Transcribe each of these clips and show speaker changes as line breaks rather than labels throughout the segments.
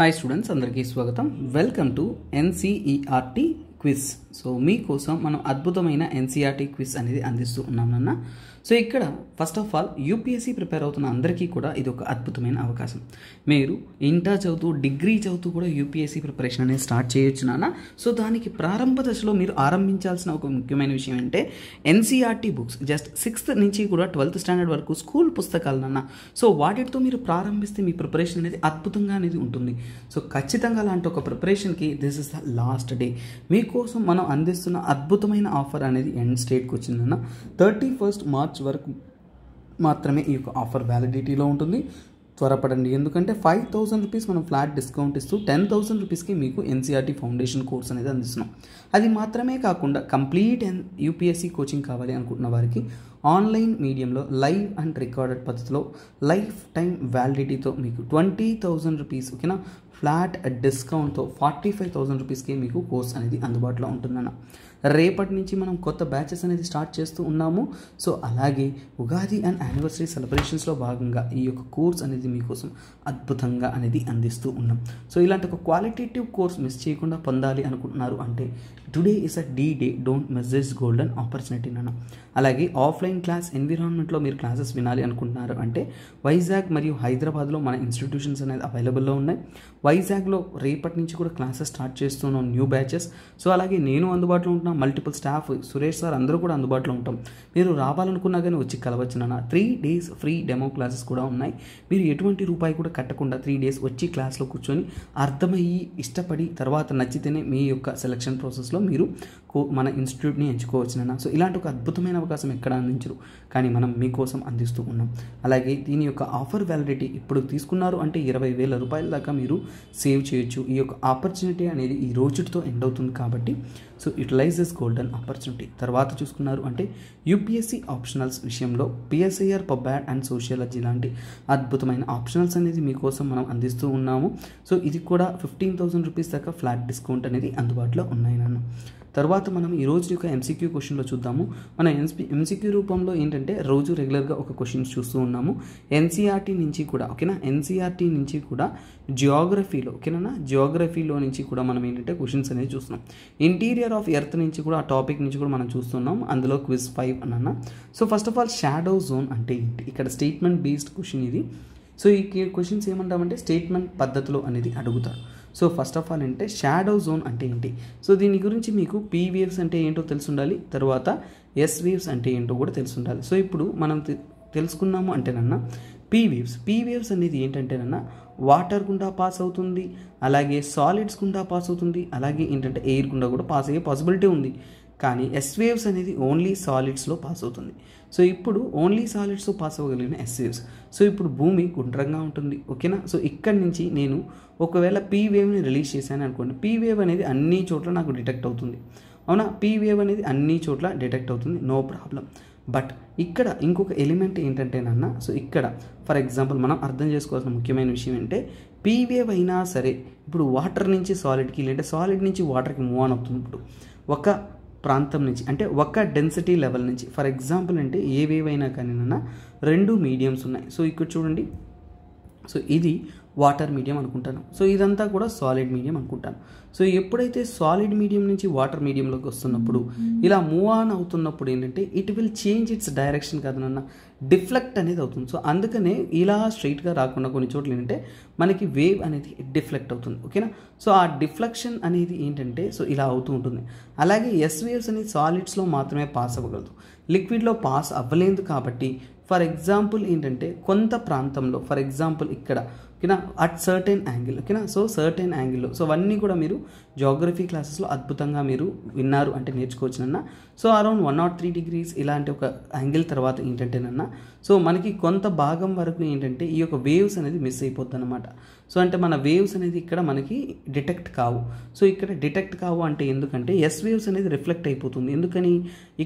hi students అందరికీ స్వాగతం welcome to NCERT quiz so మీకోసం మనం అద్భుతమైన ఎన్సీఆర్టీ క్విజ్ e అనేది అందిస్తూ ఉన్నాం నాన్న సో ఇక్కడ first of all UPSC prepare అవుతున్న అందరికీ కూడా ఇది ఒక అద్భుతమైన అవకాశం మీరు ఇంటర్ చదువుతూ డిగ్రీ చదువుతూ కూడా యూపీఎస్సీ ప్రిపరేషన్ అనేది స్టార్ట్ చేయొచ్చు నాన్న సో దానికి ప్రారంభ దశలో మీరు ఆరంభించాల్సిన ఒక ముఖ్యమైన విషయం అంటే ఎన్సీఆర్టీ బుక్స్ జస్ట్ సిక్స్త్ నుంచి కూడా ట్వెల్త్ స్టాండర్డ్ వరకు స్కూల్ పుస్తకాలు నాన్న సో వాటితో మీరు ప్రారంభిస్తే మీ ప్రిపరేషన్ అనేది అద్భుతంగా అనేది ఉంటుంది సో ఖచ్చితంగా అలాంటి ఒక ప్రిపరేషన్కి this is the last day మీకోసం మనం అందిస్తున్న అద్భుతమైన ఆఫర్ అనేది ఎండ్ స్టేట్కి వచ్చిందన్న థర్టీ ఫస్ట్ మార్చ్ మార్చ్ వరకు మాత్రమే ఈ యొక్క ఆఫర్ వ్యాలిడిటీలో ఉంటుంది త్వరపడండి ఎందుకంటే ఫైవ్ థౌసండ్ రూపీస్ మనం ఫ్లాట్ డిస్కౌంట్ ఇస్తూ టెన్ థౌసండ్ రూపీస్కి మీకు ఎన్సీఆర్టీ ఫౌండేషన్ కోర్స్ అనేది అందిస్తున్నాం అది మాత్రమే కాకుండా కంప్లీట్ యూపీఎస్సీ కోచింగ్ కావాలి అనుకుంటున్న వారికి ఆన్లైన్ మీడియంలో లైవ్ అండ్ రికార్డెడ్ పద్ధతిలో లైఫ్ టైం వ్యాలిడిటీతో మీకు ట్వంటీ థౌజండ్ రూపీస్ ఓకేనా ఫ్లాట్ డిస్కౌంట్తో ఫార్టీ ఫైవ్ థౌజండ్ రూపీస్కి మీకు కోర్స్ అనేది అందుబాటులో ఉంటుందన్న రేపటి నుంచి మనం కొత్త బ్యాచెస్ అనేది స్టార్ట్ చేస్తూ ఉన్నాము సో అలాగే ఉగాది అండ్ యానివర్సరీ సెలబ్రేషన్స్లో భాగంగా ఈ యొక్క కోర్స్ అనేది మీకోసం అద్భుతంగా అనేది అందిస్తూ ఉన్నాం సో ఇలాంటి ఒక క్వాలిటేటివ్ కోర్స్ మిస్ చేయకుండా పొందాలి అనుకుంటున్నారు అంటే today is a D day don't miss this golden opportunity నాన్న అలాగే ఆఫ్లైన్ క్లాస్ ఎన్విరాన్మెంట్లో మీరు క్లాసెస్ వినాలి అనుకుంటున్నారు అంటే వైజాగ్ మరియు హైదరాబాద్లో మన ఇన్స్టిట్యూషన్స్ అనేది అవైలబుల్లో ఉన్నాయి వైజాగ్లో రేపటి నుంచి కూడా క్లాసెస్ స్టార్ట్ చేస్తున్నాం న్యూ బ్యాచెస్ సో అలాగే నేను అందుబాటులో ఉంటున్నాను మల్టిపుల్ స్టాఫ్ సురేష్ సార్ అందరూ కూడా అందుబాటులో ఉంటాం మీరు రావాలనుకున్నా కానీ వచ్చి కలవచ్చు నాన్న three days free demo classes కూడా ఉన్నాయి మీరు ఎటువంటి రూపాయి కూడా కట్టకుండా త్రీ డేస్ వచ్చి క్లాస్లో కూర్చొని అర్థమయ్యి ఇష్టపడి తర్వాత నచ్చితేనే మీ యొక్క సెలక్షన్ ప్రాసెస్లో మీరు కో మన ఇన్స్టిట్యూట్ని ఎంచుకోవచ్చునైనా సో ఇలాంటి ఒక అద్భుతమైన అవకాశం ఎక్కడ అందించరు కానీ మనం మీకోసం అందిస్తూ ఉన్నాం అలాగే దీని యొక్క ఆఫర్ వ్యాలిడిటీ ఇప్పుడు తీసుకున్నారు అంటే ఇరవై వేల రూపాయల దాకా మీరు సేవ్ చేయొచ్చు ఈ యొక్క ఆపర్చునిటీ అనేది ఈ రోజుతో ఎండ్ అవుతుంది కాబట్టి సో యూటిలైజెస్ గోల్డెన్ ఆపర్చునిటీ తర్వాత చూసుకున్నారు అంటే యూపీఎస్సీ ఆప్షనల్స్ విషయంలో పిఎస్ఐఆర్ పబ్యాడ్ అండ్ సోషియాలజీ లాంటి అద్భుతమైన ఆప్షనల్స్ అనేది మీకోసం మనం అందిస్తూ ఉన్నాము సో ఇది కూడా ఫిఫ్టీన్ థౌసండ్ రూపీస్ దాకా ఫ్లాట్ డిస్కౌంట్ అనేది అందుబాటులో ఉన్నాయి నన్ను తర్వాత మనం ఈ రోజు యొక్క ఎంసీక్యూ క్వశ్చన్లో చూద్దాము మన ఎంసీ ఎంసీక్యూ రూపంలో ఏంటంటే రోజు రెగ్యులర్గా ఒక క్వశ్చన్ చూస్తూ ఉన్నాము ఎన్సీఆర్టీ e నుంచి కూడా ఓకేనా ఎన్సీఆర్టీ e నుంచి కూడా జియోగ్రఫీలో ఓకేనా జియోగ్రఫీలో నుంచి కూడా మనం ఏంటంటే క్వశ్చన్స్ అనేది చూస్తున్నాం ఇంటీరియర్ ఆఫ్ ఎర్త్ నుంచి కూడా ఆ టాపిక్ నుంచి కూడా మనం చూస్తున్నాం అందులో క్విజ్ ఫైవ్ అన్న so first of all shadow zone అంటే ఏంటి ఇక్కడ స్టేట్మెంట్ బేస్డ్ క్వశ్చన్ ఇది సో ఈ క్వశ్చన్స్ ఏమంటామంటే స్టేట్మెంట్ పద్ధతిలో అనేది అడుగుతారు సో ఫస్ట్ ఆఫ్ ఆల్ అంటే షాడో జోన్ అంటే ఏంటి సో దీని గురించి మీకు పీ వేవ్స్ అంటే ఏంటో తెలుసుండాలి తర్వాత ఎస్ వేవ్స్ అంటే ఏంటో కూడా తెలుసుండాలి సో ఇప్పుడు మనం తెలుసుకున్నాము అంటేనన్నా పీ వేవ్స్ పీ వేవ్స్ అనేది ఏంటంటేనన్నా వాటర్ గుండా పాస్ అవుతుంది అలాగే సాలిడ్స్ గుండా పాస్ అవుతుంది అలాగే ఏంటంటే ఎయిర్ గుండా కూడా పాస్ అయ్యే పాసిబిలిటీ ఉంది కానీ ఎస్ వేవ్స్ అనేది ఓన్లీ సాలిడ్స్లో పాస్ అవుతుంది సో ఇప్పుడు ఓన్లీ సాలిడ్స్లో పాస్ అవ్వగలిగిన ఎస్ వేవ్స్ సో ఇప్పుడు భూమి గుండ్రంగా ఉంటుంది ఓకేనా సో ఇక్కడి నుంచి నేను ఒకవేళ పీ వేవ్ని రిలీజ్ చేశాను అనుకోండి పీ వేవ్ అనేది అన్ని చోట్ల నాకు డిటెక్ట్ అవుతుంది అవునా పీ వేవ్ అనేది అన్ని చోట్ల డిటెక్ట్ అవుతుంది నో ప్రాబ్లం బట్ ఇక్కడ ఇంకొక ఎలిమెంట్ ఏంటంటే నాన్న సో ఇక్కడ ఫర్ ఎగ్జాంపుల్ మనం అర్థం చేసుకోవాల్సిన ముఖ్యమైన విషయం ఏంటంటే వేవ్ అయినా సరే ఇప్పుడు వాటర్ నుంచి సాలిడ్కి లేదంటే సాలిడ్ నుంచి వాటర్కి మూవ్ ఆన్ అవుతున్నప్పుడు ఒక ప్రాంతం నుంచి అంటే ఒక డెన్సిటీ లెవెల్ నుంచి ఫర్ ఎగ్జాంపుల్ అంటే ఏవేవైనా కానీ రెండు మీడియంస్ ఉన్నాయి సో ఇక్కడ చూడండి సో ఇది వాటర్ మీడియం అనుకుంటాను సో ఇదంతా కూడా సాలిడ్ మీడియం అనుకుంటాను సో ఎప్పుడైతే సాలిడ్ మీడియం నుంచి వాటర్ మీడియంలోకి వస్తున్నప్పుడు ఇలా మూవ్ ఆన్ అవుతున్నప్పుడు ఏంటంటే it will change its direction కదనన్న డిఫ్లెక్ట్ అనేది అవుతుంది సో అందుకనే ఇలా స్ట్రైట్గా రాకుండా కొన్ని చోట్ల ఏంటంటే మనకి వేవ్ అనేది డిఫ్లెక్ట్ అవుతుంది ఓకేనా సో ఆ డిఫ్లెక్షన్ అనేది ఏంటంటే సో ఇలా అవుతూ ఉంటుంది అలాగే ఎస్ వేవ్స్ అనేది సాలిడ్స్లో మాత్రమే పాస్ అవ్వగలదు లిక్విడ్లో పాస్ అవ్వలేదు కాబట్టి ఫర్ ఎగ్జాంపుల్ ఏంటంటే కొంత ప్రాంతంలో ఫర్ ఎగ్జాంపుల్ ఇక్కడ ఓకేనా అట్ సర్టెన్ యాంగిల్ ఓకేనా సో సర్టెన్ యాంగిల్లో సో అవన్నీ కూడా మీరు జాగ్రఫీ క్లాసెస్లో అద్భుతంగా మీరు విన్నారు అంటే నేర్చుకోవచ్చునన్న so around one nought three degrees ఇలాంటి ఒక యాంగిల్ తర్వాత ఏంటంటేనన్న సో మనకి కొంత భాగం వరకు ఏంటంటే ఈ యొక్క వేవ్స్ అనేది మిస్ అయిపోతుంది అనమాట సో అంటే మన వేవ్స్ అనేది ఇక్కడ మనకి డిటెక్ట్ కావు సో ఇక్కడ డిటెక్ట్ కావు అంటే ఎందుకంటే ఎస్ వేవ్స్ అనేది రిఫ్లెక్ట్ అయిపోతుంది ఎందుకని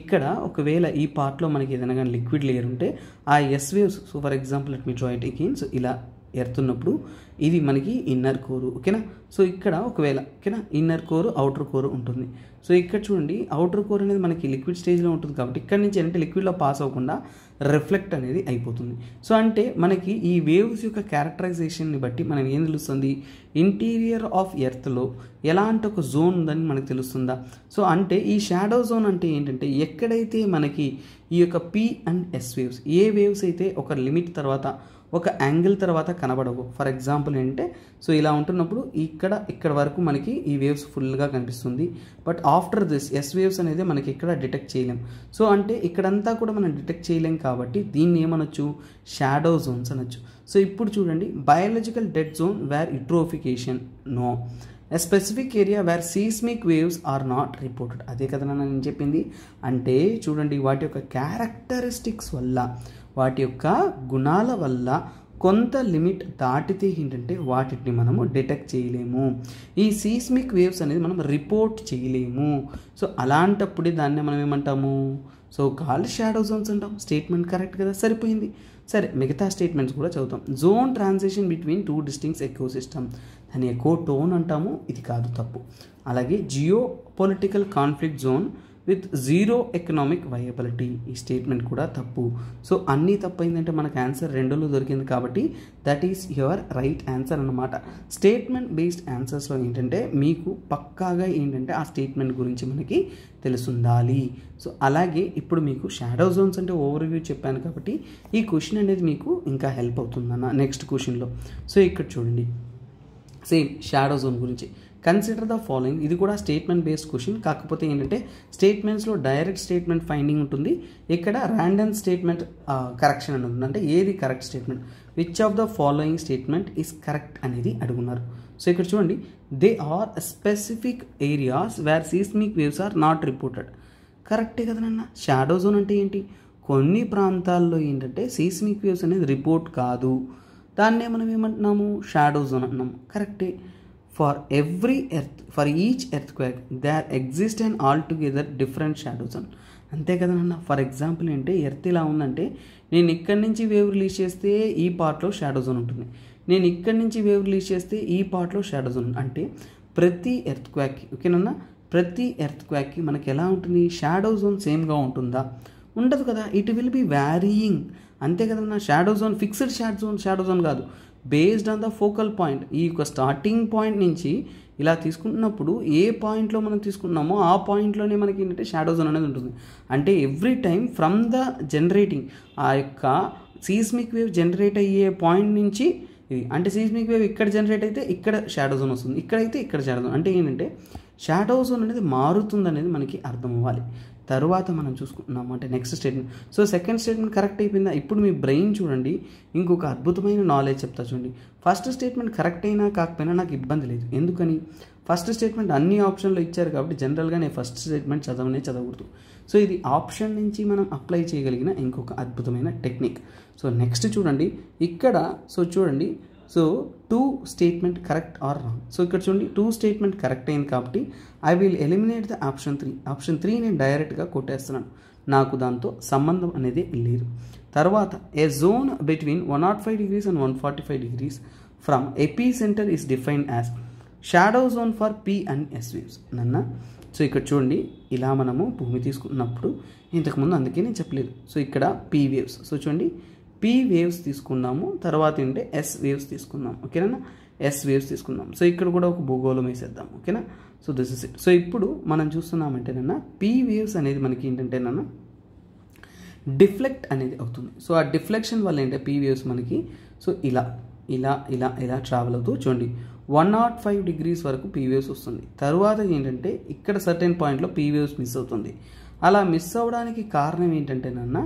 ఇక్కడ ఒకవేళ ఈ పార్ట్లో మనకి ఏదైనా కానీ లిక్విడ్ లేయర్ ఉంటే ఆ S waves so for example at మీ జాయింట్ ఇకిన్ ఇలా ఉన్నప్పుడు ఇది మనకి ఇన్నర్ కోరు ఓకేనా సో ఇక్కడ ఒకవేళ ఓకేనా ఇన్నర్ కోరు అవుటర్ కోరు ఉంటుంది సో ఇక్కడ చూడండి అవుటర్ కోర్ అనేది మనకి లిక్విడ్ స్టేజ్లో ఉంటుంది కాబట్టి ఇక్కడ నుంచి ఏంటంటే లిక్విడ్లో పాస్ అవ్వకుండా రిఫ్లెక్ట్ అనేది అయిపోతుంది సో అంటే మనకి ఈ వేవ్స్ యొక్క క్యారెక్టరైజేషన్ని బట్టి మనం ఏం తెలుస్తుంది ఇంటీరియర్ ఆఫ్ ఎర్త్లో ఎలాంటి ఒక జోన్ ఉందని మనకు తెలుస్తుందా సో అంటే ఈ షాడో జోన్ అంటే ఏంటంటే ఎక్కడైతే మనకి ఈ యొక్క పి అండ్ ఎస్ వేవ్స్ ఏ వేవ్స్ అయితే ఒక లిమిట్ తర్వాత ఒక యాంగిల్ తర్వాత కనబడవు ఫర్ ఎగ్జాంపుల్ ఏంటంటే సో ఇలా ఉంటున్నప్పుడు ఇక్కడ ఇక్కడ వరకు మనకి ఈ వేవ్స్ ఫుల్గా కనిపిస్తుంది but after this S waves అనేది మనకి ఇక్కడ డిటెక్ట్ చేయలేం సో అంటే ఇక్కడంతా కూడా మనం డిటెక్ట్ చేయలేం కాబట్టి దీన్ని ఏమనొచ్చు షాడో జోన్స్ అనొచ్చు సో ఇప్పుడు చూడండి biological dead zone where eutrophication no a specific area where seismic waves are not reported అదే కదా నేను చెప్పింది అంటే చూడండి వాటి యొక్క క్యారెక్టరిస్టిక్స్ వల్ల వాటి యొక్క గుణాల వల్ల కొంత లిమిట్ దాటితే ఏంటంటే వాటిని మనము డిటెక్ట్ చేయలేము ఈ సీస్మిక్ వేవ్స్ అనేది మనం రిపోర్ట్ చేయలేము సో అలాంటప్పుడే దాన్ని మనం ఏమంటాము సో గాలి షాడో జోన్స్ అంటాం స్టేట్మెంట్ కరెక్ట్ కదా సరిపోయింది సరే మిగతా స్టేట్మెంట్స్ కూడా చదువుతాం zone transition between two distinct ఎక్కువ సిస్టమ్ దాన్ని ఎక్కువ టోన్ అంటాము ఇది కాదు తప్పు అలాగే geopolitical conflict zone with zero economic viability ఈ స్టేట్మెంట్ కూడా తప్పు సో అన్నీ తప్పైందంటే మనకు ఆన్సర్ రెండులో దొరికింది కాబట్టి that is your right answer అనమాట స్టేట్మెంట్ బేస్డ్ ఆన్సర్స్లో ఏంటంటే మీకు పక్కాగా ఏంటంటే ఆ స్టేట్మెంట్ గురించి మనకి తెలుసుండాలి సో అలాగే ఇప్పుడు మీకు షాడో జోన్స్ అంటే ఓవర్వ్యూ చెప్పాను కాబట్టి ఈ క్వశ్చన్ అనేది మీకు ఇంకా హెల్ప్ అవుతుందన్న నెక్స్ట్ క్వశ్చన్లో సో ఇక్కడ చూడండి సేమ్ షాడో జోన్ గురించి కన్సిడర్ ద ఫాలోయింగ్ ఇది కూడా స్టేట్మెంట్ బేస్డ్ క్వశ్చన్ కాకపోతే ఏంటంటే స్టేట్మెంట్స్లో డైరెక్ట్ స్టేట్మెంట్ ఫైండింగ్ ఉంటుంది ఇక్కడ ర్యాండమ్ స్టేట్మెంట్ కరెక్షన్ అని ఉంటుంది అంటే ఏది correct statement which of the following statement is correct అనేది అడుగున్నారు సో ఇక్కడ చూడండి they are specific areas where seismic waves are not reported కరెక్టే కదనన్న షాడో జోన్ అంటే ఏంటి కొన్ని ప్రాంతాల్లో ఏంటంటే సీస్మిక్ వేవ్స్ అనేది రిపోర్ట్ కాదు దాన్నే మనం ఏమంటున్నాము షాడో జోన్ అన్నాము కరెక్టే for every earth for each earthquake they are exist and altogether different shadows అని అంతే కదా నాన్న ఫర్ ఎగ్జాంపుల్ ఏంటి ఎర్త్ ఇలా ఉందంటే నేను ఇక్కడి నుంచి వేవ్ రిలీజ్ చేస్తే ఈ పార్ట్లో షాడో జోన్ ఉంటుంది నేను ఇక్కడి నుంచి వేవ్ రిలీజ్ చేస్తే ఈ పార్ట్లో షాడో జోన్ అంటే ప్రతి ఎర్త్ క్వాక్కి ఓకేనన్నా ప్రతి ఎర్త్ క్వాక్కి మనకి ఎలా ఉంటుంది షాడో జోన్ సేమ్గా ఉంటుందా ఉండదు కదా ఇట్ విల్ బి వ్యారీయింగ్ అంతే కదా నా shadow zone fixed shadow zone shadow zone కాదు based on the focal point ఈ యొక్క స్టార్టింగ్ పాయింట్ నుంచి ఇలా తీసుకుంటున్నప్పుడు ఏ పాయింట్లో మనం తీసుకున్నామో ఆ పాయింట్లోనే మనకి ఏంటంటే షాడో జోన్ అనేది ఉంటుంది అంటే every time from the generating ఆ యొక్క సీస్మిక్ వేవ్ జనరేట్ అయ్యే పాయింట్ నుంచి ఇది అంటే సీస్మిక్ వేవ్ ఇక్కడ జనరేట్ అయితే ఇక్కడ షాడో జోన్ వస్తుంది ఇక్కడైతే ఇక్కడ షాడో జోన్ అంటే ఏంటంటే షాడో జోన్ అనేది మారుతుంది అనేది మనకి అర్థం అవ్వాలి తర్వాత మనం చూసుకుంటున్నాం అంటే next statement so second statement correct అయిపోయిందా ఇప్పుడు మీ బ్రెయిన్ చూడండి ఇంకొక అద్భుతమైన నాలెడ్జ్ చెప్తా చూడండి ఫస్ట్ స్టేట్మెంట్ కరెక్ట్ అయినా కాకపోయినా నాకు ఇబ్బంది లేదు ఎందుకని ఫస్ట్ స్టేట్మెంట్ అన్ని ఆప్షన్లో ఇచ్చారు కాబట్టి జనరల్గా నేను ఫస్ట్ స్టేట్మెంట్ చదవనే చదవకూడదు సో ఇది ఆప్షన్ నుంచి మనం అప్లై చేయగలిగిన ఇంకొక అద్భుతమైన టెక్నిక్ సో నెక్స్ట్ చూడండి ఇక్కడ సో చూడండి so two statement correct or wrong so ఇక్కడ చూడండి టూ స్టేట్మెంట్ కరెక్ట్ అయింది కాబట్టి I will eliminate the option three option three నేను డైరెక్ట్గా కొట్టేస్తున్నాను నాకు దాంతో సంబంధం అనేది లేదు తర్వాత A zone between one nought five degrees and one forty five degrees from epicentre is defined as shadow zone for P and S waves నన్న సో ఇక్కడ చూడండి ఇలా మనము భూమి తీసుకున్నప్పుడు ఇంతకుముందు అందుకే నేను చెప్పలేదు సో ఇక్కడ పీ వేవ్స్ సో చూడండి పి వేవ్స్ తీసుకున్నాము తర్వాత ఏంటంటే ఎస్ వేవ్స్ తీసుకుందాం ఓకేనా ఎస్ వేవ్స్ తీసుకుందాం సో ఇక్కడ కూడా ఒక భూగోళం వేసేద్దాం ఓకేనా so this is it so ఇప్పుడు మనం చూస్తున్నామంటేనన్నా పి వేవ్స్ అనేది మనకి ఏంటంటే ఏంటంటేనన్నా డిఫ్లెక్ట్ అనేది అవుతుంది సో ఆ డిఫ్లెక్షన్ వల్ల ఏంటంటే పీ వేవ్స్ మనకి సో ఇలా ఇలా ఇలా ఇలా ట్రావెల్ అవుతూ చూడండి వన్ నాట్ ఫైవ్ డిగ్రీస్ వరకు పీ వేవ్స్ వస్తుంది తరువాత ఏంటంటే ఇక్కడ సర్టెన్ పాయింట్లో పీ వేవ్స్ మిస్ అవుతుంది అలా మిస్ అవ్వడానికి కారణం ఏంటంటే నన్న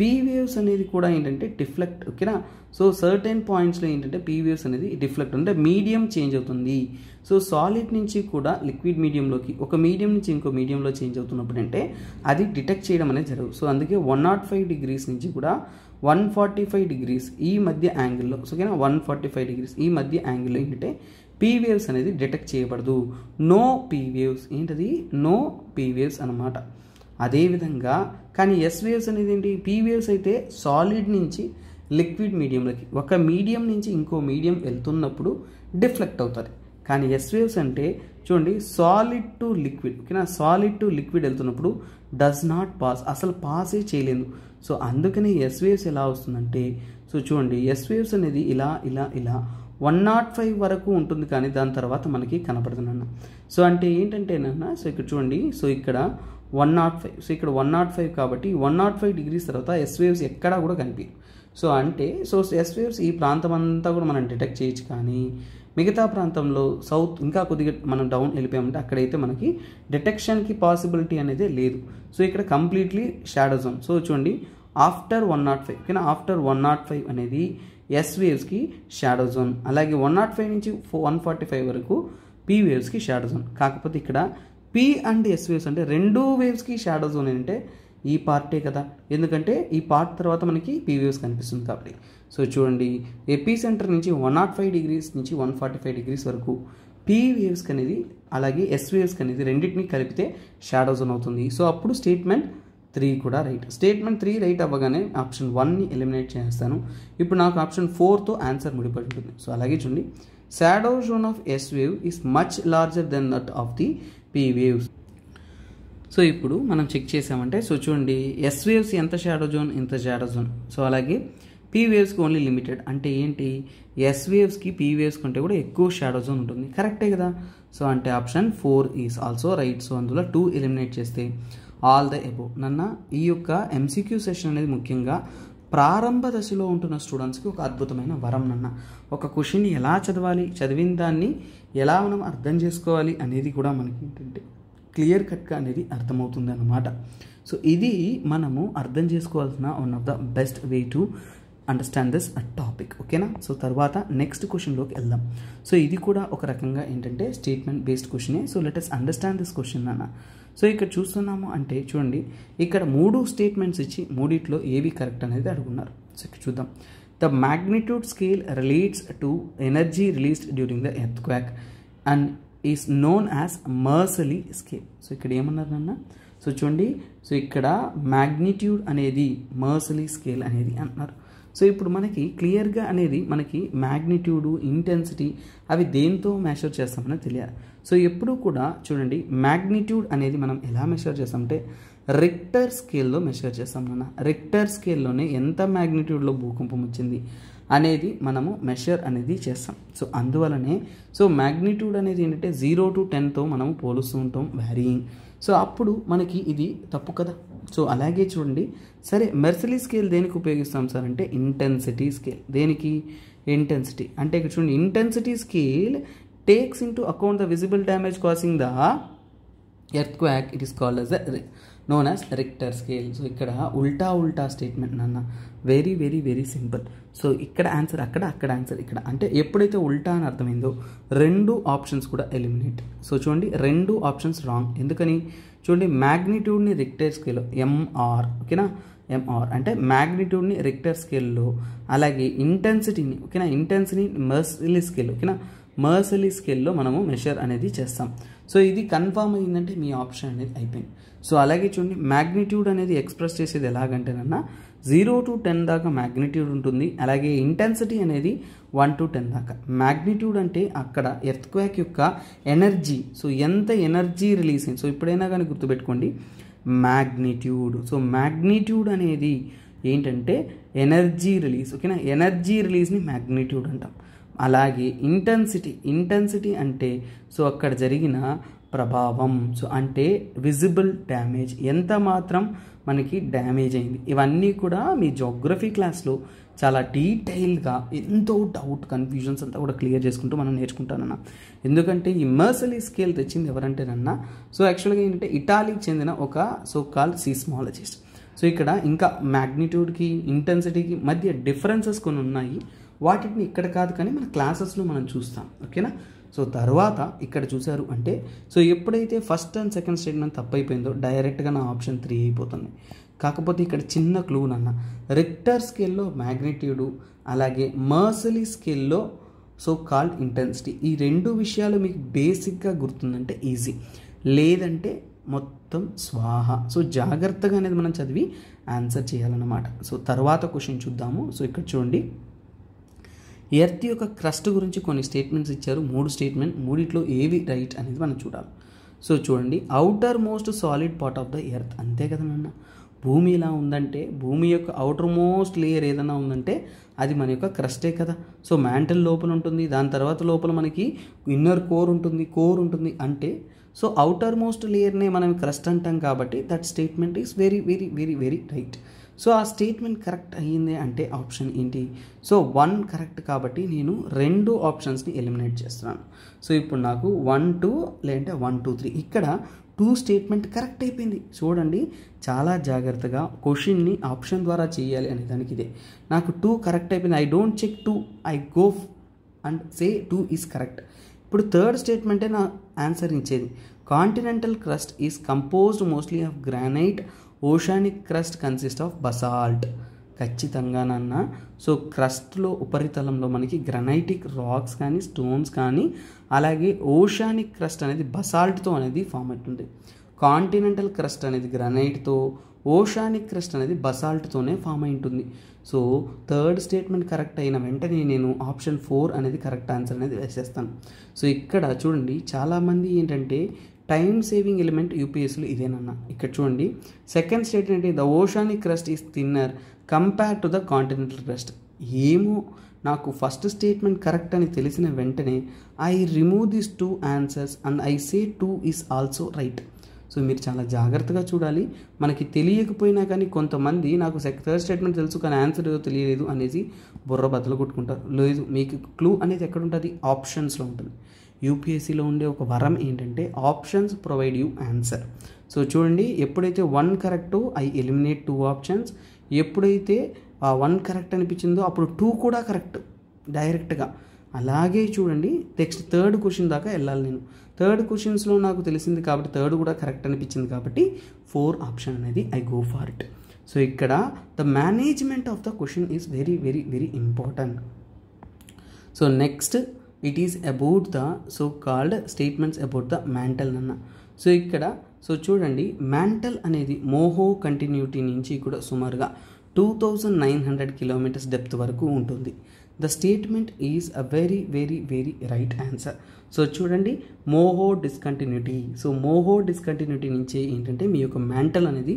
పీ వేవ్స్ అనేది కూడా ఏంటంటే డిఫ్లెక్ట్ ఓకేనా సో సర్టెన్ పాయింట్స్లో ఏంటంటే పీ వేవ్స్ అనేది డిఫ్లెక్ట్ అంటే మీడియం చేంజ్ అవుతుంది సో సాలిడ్ నుంచి కూడా లిక్విడ్ మీడియంలోకి ఒక మీడియం నుంచి ఇంకో మీడియంలో చేంజ్ అవుతున్నప్పుడు అంటే అది డిటెక్ట్ చేయడం అనేది జరగదు సో అందుకే వన్ నాట్ ఫైవ్ డిగ్రీస్ నుంచి కూడా వన్ ఫార్టీ ఫైవ్ డిగ్రీస్ ఈ మధ్య యాంగిల్లో ఓకేనా వన్ ఫార్టీ ఫైవ్ డిగ్రీస్ ఈ మధ్య యాంగిల్లో ఏంటంటే పీ వేవ్స్ అనేది డిటెక్ట్ చేయబడదు నో పీ వేవ్స్ ఏంటది నో పీ వేవ్స్ అనమాట అదేవిధంగా కానీ ఎస్ వేవ్స్ అనేది ఏంటి పీ వేవ్స్ అయితే సాలిడ్ నుంచి లిక్విడ్ మీడియంలోకి ఒక మీడియం నుంచి ఇంకో మీడియం వెళ్తున్నప్పుడు డిఫ్లెక్ట్ అవుతుంది కానీ ఎస్ వేవ్స్ అంటే చూడండి సాలిడ్ టు లిక్విడ్ ఓకేనా సాలిడ్ టు లిక్విడ్ వెళ్తున్నప్పుడు డస్ నాట్ పాస్ అసలు పాసే చేయలేదు సో అందుకనే ఎస్ వేవ్స్ ఎలా వస్తుందంటే సో చూడండి ఎస్ వేవ్స్ అనేది ఇలా ఇలా ఇలా వన్ నాట్ ఫైవ్ వరకు ఉంటుంది కానీ దాని తర్వాత మనకి కనపడుతున్నాను సో అంటే ఏంటంటే నాన్న సో ఇక్కడ చూడండి సో ఇక్కడ వన్ నాట్ ఫైవ్ సో ఇక్కడ వన్ నాట్ ఫైవ్ కాబట్టి వన్ నాట్ ఫైవ్ డిగ్రీస్ తర్వాత ఎస్ వేవ్స్ ఎక్కడా కూడా కనిపించు సో అంటే సో ఎస్ వేవ్స్ ఈ ప్రాంతం అంతా కూడా మనం డిటెక్ట్ చేయొచ్చు కానీ మిగతా ప్రాంతంలో సౌత్ ఇంకా కొద్దిగా మనం డౌన్ వెళ్ళిపోయామంటే అక్కడైతే మనకి డిటెక్షన్కి పాసిబిలిటీ అనేది లేదు సో ఇక్కడ కంప్లీట్లీ షాడో జోన్ సో చూడండి ఆఫ్టర్ వన్ నాట్ ఫైవ్ ఓకేనా ఆఫ్టర్ వన్ నాట్ ఫైవ్ అనేది ఎస్ వేవ్స్కి షాడో జోన్ అలాగే వన్ నాట్ ఫైవ్ నుంచి వన్ ఫార్టీ ఫైవ్ వరకు పీ వేవ్స్కి షాడో జోన్ కాకపోతే ఇక్కడ పి అండ్ ఎస్ వేవ్స్ అంటే రెండు వేవ్స్కి షాడో జోన్ అంటే ఈ పార్టే కదా ఎందుకంటే ఈ పార్ట్ తర్వాత మనకి పీ వేవ్స్ కనిపిస్తుంది కాబట్టి సో చూడండి ఎపీ సెంటర్ నుంచి వన్ నాట్ ఫైవ్ డిగ్రీస్ నుంచి వన్ ఫార్టీ ఫైవ్ డిగ్రీస్ వరకు పీ వేవ్స్ అనేది అలాగే ఎస్ వేవ్స్ అనేది రెండింటిని కలిపితే షాడో జోన్ అవుతుంది సో అప్పుడు స్టేట్మెంట్ త్రీ కూడా రైట్ స్టేట్మెంట్ త్రీ రైట్ అవ్వగానే ఆప్షన్ వన్ని ఎలిమినేట్ చేస్తాను ఇప్పుడు నాకు ఆప్షన్ ఫోర్తో ఆన్సర్ ముడిపడుతుంది సో అలాగే చూడండి shadow zone of S wave is much larger then that of the P waves so ఇప్పుడు మనం చెక్ చేసామంటే సో చూడండి ఎస్ వేవ్స్ ఎంత షాడో జోన్ ఎంత షాడో జోన్ సో అలాగే పీ వేవ్స్కి ఓన్లీ లిమిటెడ్ అంటే ఏంటి ఎస్ వేవ్స్కి పీ వేవ్స్ కంటే కూడా ఎక్కువ షాడో జోన్ ఉంటుంది కరెక్టే కదా సో అంటే option four is also right so అందులో టూ ఎలిమినేట్ చేస్తే ఆల్ ద ఎబో నన్న ఈ యొక్క ఎంసీక్యూ సెషన్ అనేది ముఖ్యంగా ప్రారంభ దశలో ఉంటున్న స్టూడెంట్స్కి ఒక అద్భుతమైన వరం నన్న ఒక క్వశ్చన్ ఎలా చదవాలి చదివిన దాన్ని ఎలా మనం అర్థం చేసుకోవాలి అనేది కూడా మనకి ఏంటంటే క్లియర్ కట్గా అనేది అర్థమవుతుంది అన్నమాట సో ఇది మనము అర్థం చేసుకోవాల్సిన one of the best way to understand this topic ఓకేనా సో తర్వాత నెక్స్ట్ క్వశ్చన్లోకి వెళ్దాం సో ఇది కూడా ఒక రకంగా ఏంటంటే స్టేట్మెంట్ బేస్డ్ క్వశ్చనే so let understand this question అన్న సో ఇక్కడ చూస్తున్నాము అంటే చూడండి ఇక్కడ మూడు స్టేట్మెంట్స్ ఇచ్చి మూడిట్లో ఏవి కరెక్ట్ అనేది అడుగున్నారు సో ఇక్కడ చూద్దాం the magnitude scale relates to energy released during the earthquake and is known as Mercalli scale so ఇక్కడ ఏమన్నారు నాన్న సో చూడండి సో ఇక్కడ మ్యాగ్నిట్యూడ్ అనేది మర్సలీ స్కేల్ అనేది అంటున్నారు సో ఇప్పుడు మనకి క్లియర్గా అనేది మనకి మ్యాగ్నిట్యూడు ఇంటెన్సిటీ అవి దేంతో మెషర్ చేస్తామని తెలియాలి సో ఎప్పుడూ కూడా చూడండి మ్యాగ్నిట్యూడ్ అనేది మనం ఎలా మెషర్ చేస్తామంటే రిక్టర్ స్కేల్లో మెషర్ చేస్తాం అన్న రిక్టర్ స్కేల్లోనే ఎంత మ్యాగ్నిట్యూడ్లో భూకంపం వచ్చింది అనేది మనము మెషర్ అనేది చేస్తాం సో అందువలనే సో మ్యాగ్నిట్యూడ్ అనేది ఏంటంటే జీరో టు టెన్తో మనము పోలుస్తూ ఉంటాం వ్యారీయింగ్ సో అప్పుడు మనకి ఇది తప్పు కదా సో అలాగే చూడండి సరే మెర్సలీ స్కేల్ దేనికి ఉపయోగిస్తాం సార్ అంటే ఇంటెన్సిటీ స్కేల్ దేనికి ఇంటెన్సిటీ అంటే ఇక్కడ చూడండి intensity scale takes into account the visible damage causing the earthquake it is called as known as Richter scale so ఇక్కడ ఉల్టా ఉల్టా స్టేట్మెంట్ నాన్న very very very simple so ఇక్కడ ఆన్సర్ అక్కడ అక్కడ ఆన్సర్ ఇక్కడ అంటే ఎప్పుడైతే ఉల్టా అని అర్థమైందో రెండు ఆప్షన్స్ కూడా ఎలిమినేట్ సో చూడండి రెండు ఆప్షన్స్ రాంగ్ ఎందుకని చూడండి మ్యాగ్నిట్యూడ్ని రిక్టర్ స్కేల్ ఎంఆర్ ఓకేనా ఎంఆర్ అంటే మ్యాగ్నిట్యూడ్ని రిక్టర్ స్కేల్లో అలాగే ఇంటెన్సిటీని ఓకేనా ఇంటెన్సిటీ మర్సిలీ స్కేల్ ఓకేనా మర్సిలీ స్కేల్లో మనము మెషర్ అనేది చేస్తాం సో ఇది కన్ఫామ్ అయిందంటే మీ ఆప్షన్ అనేది అయిపోయింది సో అలాగే చూడండి మ్యాగ్నిట్యూడ్ అనేది ఎక్స్ప్రెస్ చేసేది ఎలాగంటేనన్నా జీరో టు టెన్ దాకా మ్యాగ్నిట్యూడ్ ఉంటుంది అలాగే ఇంటెన్సిటీ అనేది వన్ టు టెన్ దాకా మ్యాగ్నిట్యూడ్ అంటే అక్కడ క్వాక్ యొక్క ఎనర్జీ సో ఎంత ఎనర్జీ రిలీజ్ అయింది సో ఇప్పుడైనా కానీ గుర్తుపెట్టుకోండి మ్యాగ్నిట్యూడ్ సో మ్యాగ్నిట్యూడ్ అనేది ఏంటంటే ఎనర్జీ రిలీజ్ ఓకేనా ఎనర్జీ రిలీజ్ని మ్యాగ్నిట్యూడ్ అంటాం అలాగే ఇంటెన్సిటీ ఇంటెన్సిటీ అంటే సో అక్కడ జరిగిన ప్రభావం సో అంటే విజిబుల్ డ్యామేజ్ ఎంత మాత్రం మనకి డ్యామేజ్ అయింది ఇవన్నీ కూడా మీ జోగ్రఫీ క్లాస్లో చాలా డీటెయిల్గా ఎంతో డౌట్ కన్ఫ్యూజన్స్ అంతా కూడా క్లియర్ చేసుకుంటూ మనం నేర్చుకుంటానన్న ఎందుకంటే ఈ మర్సలీ స్కేల్ తెచ్చింది ఎవరంటేనన్న సో యాక్చువల్గా ఏంటంటే ఇటాలీకి చెందిన ఒక సో కాల్ సీస్మాలజిస్ట్ సో ఇక్కడ ఇంకా మ్యాగ్నిట్యూడ్కి ఇంటెన్సిటీకి మధ్య డిఫరెన్సెస్ కొన్ని ఉన్నాయి వాటిని ఇక్కడ కాదు కానీ మన క్లాసెస్లో మనం చూస్తాం ఓకేనా సో తర్వాత ఇక్కడ చూశారు అంటే సో ఎప్పుడైతే ఫస్ట్ అండ్ సెకండ్ స్టేట్మెంట్ తప్పైపోయిందో డైరెక్ట్గా నా ఆప్షన్ త్రీ అయిపోతుంది కాకపోతే ఇక్కడ చిన్న క్లూ నాన్న రిక్టర్ స్కేల్లో మ్యాగ్నిట్యూడు అలాగే మర్సలీ స్కేల్లో సో కాల్డ్ ఇంటెన్సిటీ ఈ రెండు విషయాలు మీకు బేసిక్గా గుర్తుందంటే ఈజీ లేదంటే మొత్తం స్వాహ సో జాగ్రత్తగా అనేది మనం చదివి ఆన్సర్ చేయాలన్నమాట సో తర్వాత క్వశ్చన్ చూద్దాము సో ఇక్కడ చూడండి ఎర్త్ యొక్క క్రస్ట్ గురించి కొన్ని స్టేట్మెంట్స్ ఇచ్చారు మూడు స్టేట్మెంట్ మూడిట్లో ఏవి రైట్ అనేది మనం చూడాలి సో చూడండి outermost solid part of the earth అంతే కదా నాన్న భూమి ఇలా ఉందంటే భూమి యొక్క అవుటర్ మోస్ట్ లేయర్ ఏదైనా ఉందంటే అది మన యొక్క క్రస్టే కదా సో మ్యాంటల్ లోపల ఉంటుంది దాని తర్వాత లోపల మనకి ఇన్నర్ కోర్ ఉంటుంది కోర్ ఉంటుంది అంటే సో అవుటర్ మోస్ట్ లేయర్నే మనం క్రస్ట్ అంటాం కాబట్టి that statement is very very very very right so ఆ స్టేట్మెంట్ కరెక్ట్ అయ్యింది అంటే ఆప్షన్ ఏంటి సో వన్ కరెక్ట్ కాబట్టి నేను రెండు ఆప్షన్స్ని ఎలిమినేట్ చేస్తున్నాను సో ఇప్పుడు నాకు వన్ టూ లేదంటే వన్ టూ త్రీ ఇక్కడ టూ స్టేట్మెంట్ కరెక్ట్ అయిపోయింది చూడండి చాలా జాగ్రత్తగా క్వశ్చన్ని ఆప్షన్ ద్వారా చేయాలి అనే దానికి ఇదే నాకు టూ కరెక్ట్ అయిపోయింది I don't check two I go and say two is correct ఇప్పుడు థర్డ్ స్టేట్మెంటే నా ఆన్సర్ ఇచ్చేది continental crust is composed mostly of granite oceanic crust consist of basalt ఖచ్చితంగానన్న సో క్రస్ట్లో ఉపరితలంలో మనకి గ్రనైటిక్ రాక్స్ కానీ స్టోన్స్ కానీ అలాగే ఓషానిక్ క్రస్ట్ అనేది బసాల్ట్తో అనేది ఫామ్ అవుతుంది కాంటినెంటల్ క్రస్ట్ అనేది గ్రనైట్తో ఓషానిక్ క్రస్ట్ అనేది బసాల్ట్తోనే ఫామ్ అయి ఉంటుంది సో థర్డ్ స్టేట్మెంట్ కరెక్ట్ అయిన వెంటనే నేను ఆప్షన్ ఫోర్ అనేది కరెక్ట్ ఆన్సర్ అనేది వేసేస్తాను సో ఇక్కడ చూడండి చాలామంది ఏంటంటే టైం సేవింగ్ ఎలిమెంట్ యూపీఎస్లో ఇదేనన్నా ఇక్కడ చూడండి సెకండ్ స్టేట్ ఏంటి the oceanic crust is thinner compare to the continental crust ఏమో నాకు ఫస్ట్ స్టేట్మెంట్ కరెక్ట్ అని తెలిసిన వెంటనే I remove this two answers and I say two is also right so మీరు చాలా జాగ్రత్తగా చూడాలి మనకి తెలియకపోయినా కానీ కొంతమంది నాకు థర్డ్ స్టేట్మెంట్ తెలుసు కానీ ఆన్సర్ ఏదో తెలియలేదు అనేసి బుర్ర బద్దలు కొట్టుకుంటారు లేదు మీకు క్లూ అనేది ఎక్కడ ఉంటుంది ఆప్షన్స్లో ఉంటుంది యూపీఎస్సీలో ఉండే ఒక వరం ఏంటంటే options provide you answer so చూడండి ఎప్పుడైతే one correct I eliminate two options ఎప్పుడైతే ఆ వన్ కరెక్ట్ అనిపించిందో అప్పుడు టూ కూడా కరెక్ట్ డైరెక్ట్గా అలాగే చూడండి నెక్స్ట్ థర్డ్ క్వశ్చన్ దాకా వెళ్ళాలి నేను థర్డ్ క్వశ్చన్స్లో నాకు తెలిసింది కాబట్టి థర్డ్ కూడా కరెక్ట్ అనిపించింది కాబట్టి ఫోర్ ఆప్షన్ అనేది I go for it so ఇక్కడ the management of the question is very very very important so next it is about the so called statements about the mantle అన్న so ఇక్కడ so చూడండి mantle అనేది Moho continuity నుంచి కూడా సుమారుగా two thousand nine hundred kilometres depth వరకు ఉంటుంది the statement is a very very very right answer so చూడండి మోహో డిస్కంటిన్యూటీ సో మోహో డిస్కంటిన్యూటీ నుంచి ఏంటంటే మీ యొక్క మెంటల్ అనేది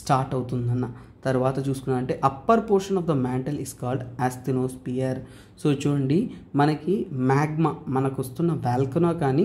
స్టార్ట్ అవుతుందన్న తర్వాత చూసుకున్నా అంటే upper portion of the mantle is called asthenosphere so చూడండి మనకి మ్యాగ్మా మనకు వస్తున్న వాల్కనో కానీ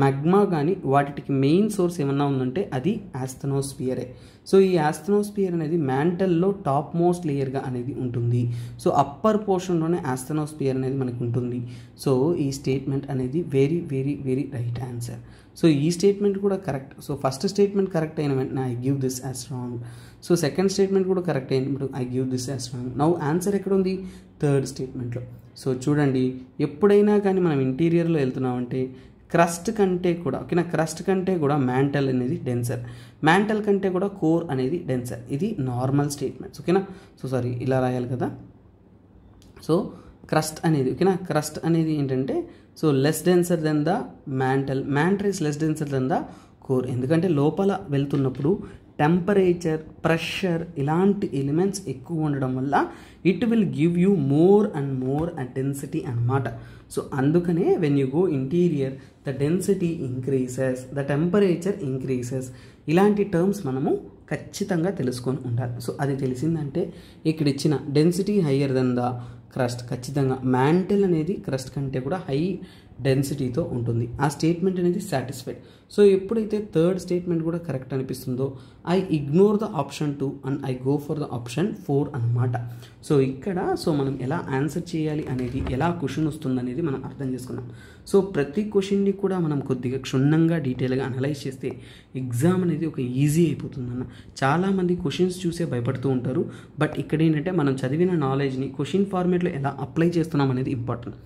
మ్యాగ్మా కానీ వాటికి మెయిన్ సోర్స్ ఏమన్నా ఉందంటే అది ఆస్థనోస్పియరే సో ఈ ఆస్థనోస్పియర్ అనేది మ్యాంటల్లో టాప్ మోస్ట్ లేయర్గా అనేది ఉంటుంది సో అప్పర్ పోర్షన్లోనే ఆస్థనోస్పియర్ అనేది మనకు ఉంటుంది సో ఈ స్టేట్మెంట్ అనేది very very very right answer so ఈ స్టేట్మెంట్ కూడా correct so first statement correct అయిన వెంటనే I give this as wrong so second statement కూడా కరెక్ట్ అయినప్పుడు I give this as wrong now answer ఎక్కడ ఉంది థర్డ్ స్టేట్మెంట్లో సో చూడండి ఎప్పుడైనా కానీ మనం ఇంటీరియర్లో వెళ్తున్నామంటే క్రస్ట్ కంటే కూడా ఓకేనా క్రస్ట్ కంటే కూడా మ్యాంటల్ అనేది డెన్సర్ మ్యాంటల్ కంటే కూడా కోర్ అనేది డెన్సర్ ఇది నార్మల్ స్టేట్మెంట్స్ ఓకేనా సో సారీ ఇలా రాయాలి కదా సో క్రస్ట్ అనేది ఓకేనా క్రస్ట్ అనేది ఏంటంటే so less denser then the mantle mantle is less denser then the core ఎందుకంటే లోపల వెళ్తున్నప్పుడు టెంపరేచర్ ప్రెషర్ ఇలాంటి ఎలిమెంట్స్ ఎక్కువ ఉండడం వల్ల it will give you more and more and density అనమాట సో అందుకనే when you go interior the density increases the temperature increases ఇలాంటి టర్మ్స్ మనము ఖచ్చితంగా తెలుసుకొని ఉండాలి సో అది తెలిసిందంటే ఇక్కడ ఇచ్చిన density higher then the crust ఖచ్చితంగా మ్యాంటిల్ అనేది క్రస్ట్ కంటే కూడా హై డెన్సిటీతో ఉంటుంది ఆ స్టేట్మెంట్ అనేది సాటిస్ఫైడ్ సో ఎప్పుడైతే థర్డ్ స్టేట్మెంట్ కూడా కరెక్ట్ అనిపిస్తుందో I ignore the option two and I go for the option four అనమాట సో ఇక్కడ సో మనం ఎలా ఆన్సర్ చేయాలి అనేది ఎలా క్వశ్చన్ వస్తుంది అనేది మనం అర్థం చేసుకున్నాం సో ప్రతి క్వశ్చన్ని కూడా మనం కొద్దిగా క్షుణ్ణంగా డీటెయిల్గా అనలైజ్ చేస్తే ఎగ్జామ్ అనేది ఒక ఈజీ అయిపోతుందన్న చాలామంది క్వశ్చన్స్ చూసే భయపడుతూ ఉంటారు బట్ ఇక్కడ ఏంటంటే మనం చదివిన నాలెడ్జ్ని క్వశ్చన్ ఫార్మేట్లో ఎలా అప్లై చేస్తున్నాం అనేది ఇంపార్టెంట్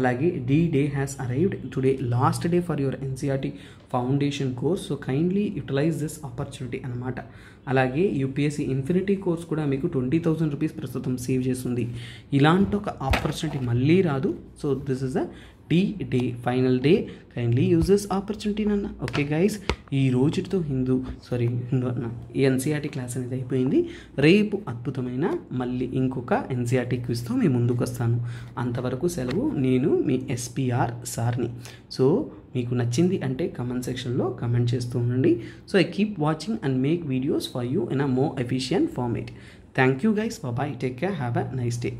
అలాగే D day has arrived today last day for your NCERT foundation course so kindly utilise this opportunity అనమాట అలాగే యూపీఎస్సీ ఇన్ఫినిటీ కోర్స్ కూడా మీకు ట్వంటీ థౌజండ్ రూపీస్ ప్రస్తుతం సేవ్ చేస్తుంది ఇలాంటి ఒక ఆపర్చునిటీ మళ్ళీ రాదు so this is a D day final day kindly uses opportunity నన్న ఓకే గైస్ ఈ రోజుతో హిందూ సారీ హిందూ అన్న ఈ ఎన్సీఆర్టీ క్లాస్ e అనేది అయిపోయింది రేపు అద్భుతమైన మళ్ళీ ఇంకొక ఎన్సీఆర్టీ క్విజ్తో e మీ ముందుకు వస్తాను అంతవరకు సెలవు నేను మీ ఎస్పీఆర్ సార్ని సో మీకు నచ్చింది అంటే కమెంట్ సెక్షన్లో కమెంట్ చేస్తూ ఉండండి so I keep watching and make videos for you in a more efficient format thank you guys bye bye take care have a nice day